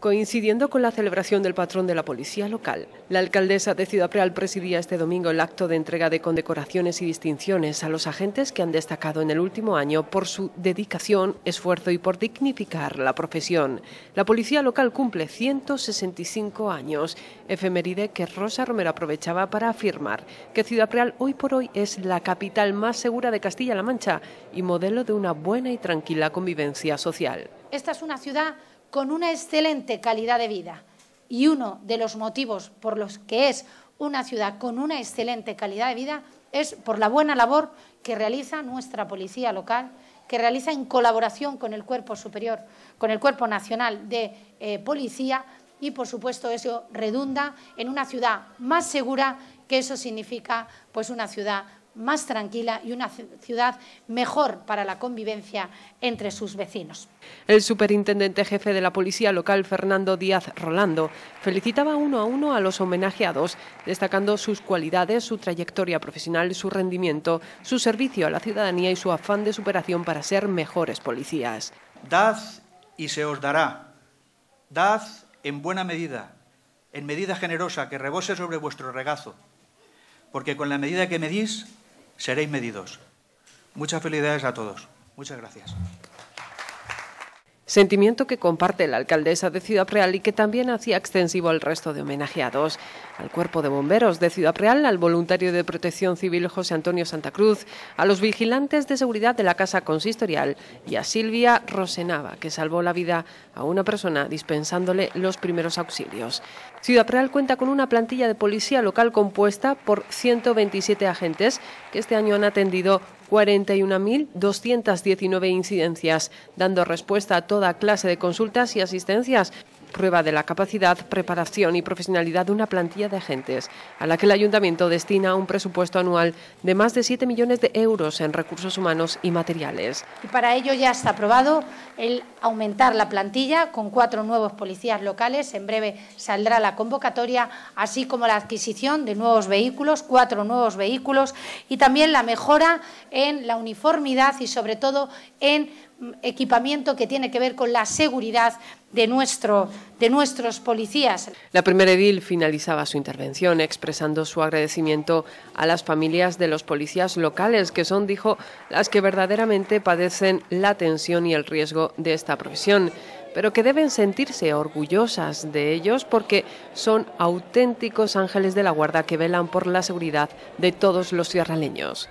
Coincidiendo con la celebración del patrón de la policía local, la alcaldesa de Ciudad Real presidía este domingo el acto de entrega de condecoraciones y distinciones a los agentes que han destacado en el último año por su dedicación, esfuerzo y por dignificar la profesión. La policía local cumple 165 años, efeméride que Rosa Romero aprovechaba para afirmar que Ciudad Real hoy por hoy es la capital más segura de Castilla-La Mancha y modelo de una buena y tranquila convivencia social. Esta es una ciudad con una excelente calidad de vida. Y uno de los motivos por los que es una ciudad con una excelente calidad de vida es por la buena labor que realiza nuestra policía local, que realiza en colaboración con el cuerpo superior, con el cuerpo nacional de eh, policía y, por supuesto, eso redunda en una ciudad más segura, que eso significa pues una ciudad más tranquila y una ciudad mejor para la convivencia entre sus vecinos. El superintendente jefe de la Policía Local, Fernando Díaz Rolando, felicitaba uno a uno a los homenajeados, destacando sus cualidades, su trayectoria profesional, su rendimiento, su servicio a la ciudadanía y su afán de superación para ser mejores policías. Dad y se os dará. Dad en buena medida, en medida generosa que rebose sobre vuestro regazo, porque con la medida que medís seréis medidos. Muchas felicidades a todos. Muchas gracias sentimiento que comparte la alcaldesa de Ciudad Real y que también hacía extensivo al resto de homenajeados, al Cuerpo de Bomberos de Ciudad Real, al voluntario de Protección Civil José Antonio Santa Cruz, a los vigilantes de seguridad de la Casa Consistorial y a Silvia Rosenava, que salvó la vida a una persona dispensándole los primeros auxilios. Ciudad Real cuenta con una plantilla de policía local compuesta por 127 agentes que este año han atendido 41.219 incidencias, dando respuesta a toda clase de consultas y asistencias prueba de la capacidad, preparación y profesionalidad de una plantilla de agentes, a la que el ayuntamiento destina un presupuesto anual de más de 7 millones de euros en recursos humanos y materiales. Y para ello ya está aprobado el aumentar la plantilla con cuatro nuevos policías locales. En breve saldrá la convocatoria, así como la adquisición de nuevos vehículos, cuatro nuevos vehículos y también la mejora en la uniformidad y sobre todo en equipamiento que tiene que ver con la seguridad de, nuestro, de nuestros policías. La primera edil finalizaba su intervención expresando su agradecimiento a las familias de los policías locales, que son, dijo, las que verdaderamente padecen la tensión y el riesgo de esta profesión pero que deben sentirse orgullosas de ellos porque son auténticos ángeles de la guarda que velan por la seguridad de todos los sierraleños.